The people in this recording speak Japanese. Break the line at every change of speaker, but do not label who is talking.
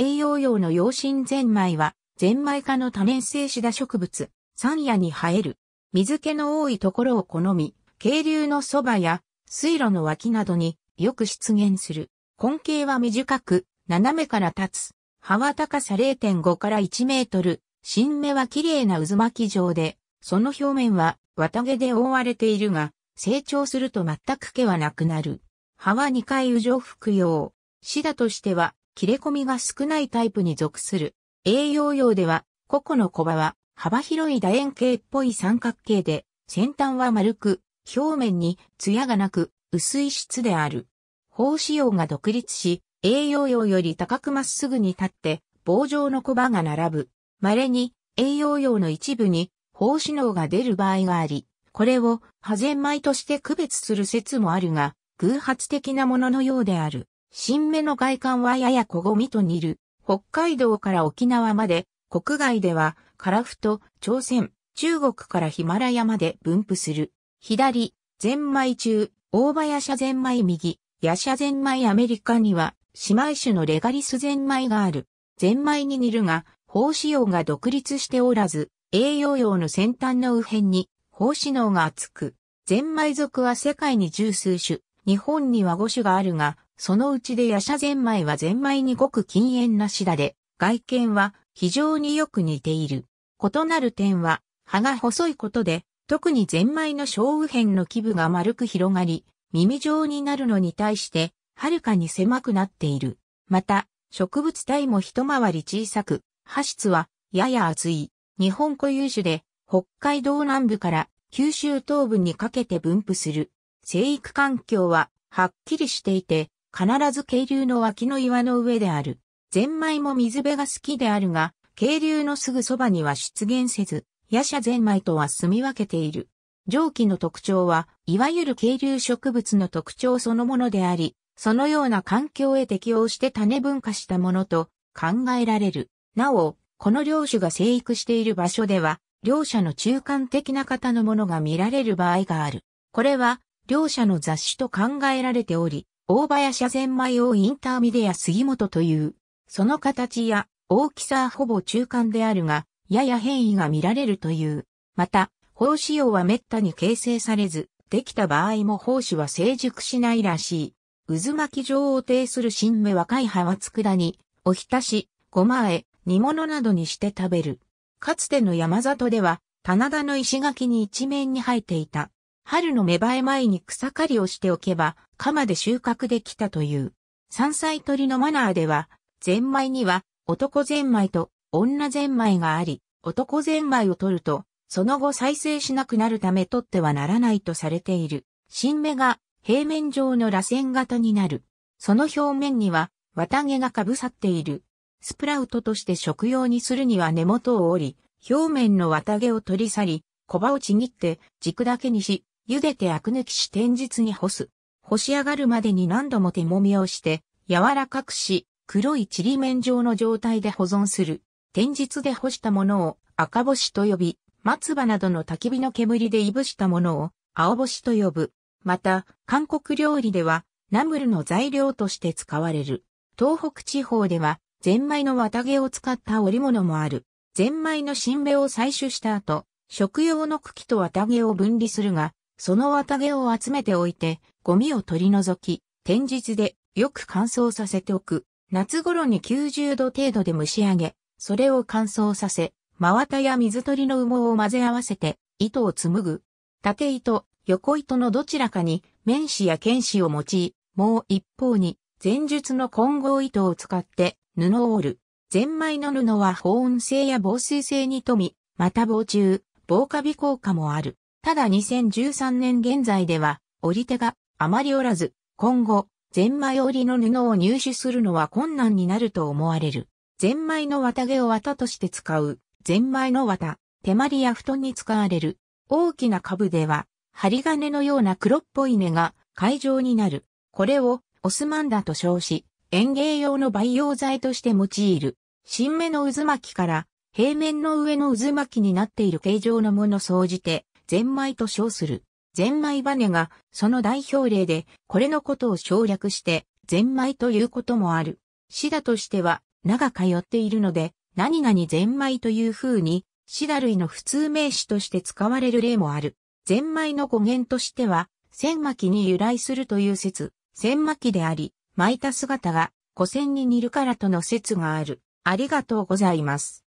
栄養用の養心ゼンマイは、ゼンマイ科の多年生シダ植物、山野に生える。水気の多いところを好み、渓流のそばや水路の脇などによく出現する。根茎は短く、斜めから立つ。葉は高さ0.5から1メートル。新芽は綺麗な渦巻き状で、その表面は綿毛で覆われているが、成長すると全く毛はなくなる。葉は2回羽上服用。シダとしては切れ込みが少ないタイプに属する。栄養用では、個々の小葉は幅広い楕円形っぽい三角形で、先端は丸く、表面に艶がなく、薄い質である。胞子葉が独立し、栄養用より高くまっすぐに立って、棒状の小葉が並ぶ。稀に、栄養用の一部に、胞子脳が出る場合があり、これを、ハ前米として区別する説もあるが、偶発的なもののようである。新芽の外観はやや小ごみと似る。北海道から沖縄まで、国外では、カラフト、朝鮮、中国からヒマラヤまで分布する。左、ゼンマイ中、大葉ヤシャゼンマイ右、ヤシャゼンマイアメリカには、姉妹種のレガリスゼンマイがある。ゼンマイに似るが、胞子葉が独立しておらず、栄養用の先端の右辺に、胞子脳が厚く、ゼンマイ属は世界に十数種、日本には五種があるが、そのうちでヤシャゼンマイはゼンマイにごく禁煙なシダで、外見は非常によく似ている。異なる点は、葉が細いことで、特にゼンマイの小右辺の基部が丸く広がり、耳状になるのに対して、はるかに狭くなっている。また、植物体も一回り小さく、葉質はやや厚い。日本固有種で、北海道南部から九州東部にかけて分布する。生育環境ははっきりしていて、必ず渓流の脇の岩の上である。ゼンマイも水辺が好きであるが、渓流のすぐそばには出現せず、シャゼンマイとは住み分けている。蒸気の特徴は、いわゆる渓流植物の特徴そのものであり、そのような環境へ適応して種分化したものと考えられる。なお、この領主が生育している場所では、両者の中間的な型のものが見られる場合がある。これは、両者の雑種と考えられており、大林ゼン米をインターミディア杉本という、その形や大きさはほぼ中間であるが、やや変異が見られるという。また、胞子葉は滅多に形成されず、できた場合も胞子は成熟しないらしい。渦巻き状を呈する新芽若い葉は佃煮、おひたし、ごまえ、煮物などにして食べる。かつての山里では、棚田の石垣に一面に生えていた。春の芽生え前に草刈りをしておけば、鎌で収穫できたという。山菜取りのマナーでは、ゼンマイには男ゼンマイと女ゼンマイがあり、男ゼンマイを取ると、その後再生しなくなるため取ってはならないとされている。新芽が平面上の螺旋型になる。その表面には綿毛がかぶさっている。スプラウトとして食用にするには根元を折り、表面の綿毛を取り去り、小葉をちぎって軸だけにし、茹でてアク抜きし天日に干す。干し上がるまでに何度も手もみをして、柔らかくし、黒いちりめん状の状態で保存する。天日で干したものを赤星と呼び、松葉などの焚き火の煙でいぶしたものを青星と呼ぶ。また、韓国料理ではナムルの材料として使われる。東北地方では、ゼンマイの綿毛を使った織物もある。ゼンマイの新芽を採取した後、食用の茎と綿毛を分離するが、その綿毛を集めておいて、ゴミを取り除き、天日でよく乾燥させておく。夏頃に90度程度で蒸し上げ、それを乾燥させ、真綿や水鳥の羽毛を混ぜ合わせて、糸を紡ぐ。縦糸、横糸のどちらかに、面糸や剣糸を用い、もう一方に、前述の混合糸を使って、布を織る。ゼンマイの布は保温性や防水性に富み、また防虫、防カビ効果もある。ただ2013年現在では、織り手があまりおらず、今後、ゼンマイ折りの布を入手するのは困難になると思われる。ゼンマイの綿毛を綿として使う、ゼンマイの綿、手まりや布団に使われる。大きな株では、針金のような黒っぽい根が会場になる。これをオスマンダと称し、園芸用の培養剤として用いる。新芽の渦巻きから平面の上の渦巻きになっている形状のもの総じて、ゼンマイと称する。ゼンマイバネがその代表例で、これのことを省略して、ゼンマイということもある。シダとしては、名が通っているので、何々ゼンマイという風に、シダ類の普通名詞として使われる例もある。ゼンマイの語源としては、千巻に由来するという説、千巻であり、巻いた姿が古銭に似るからとの説がある。ありがとうございます。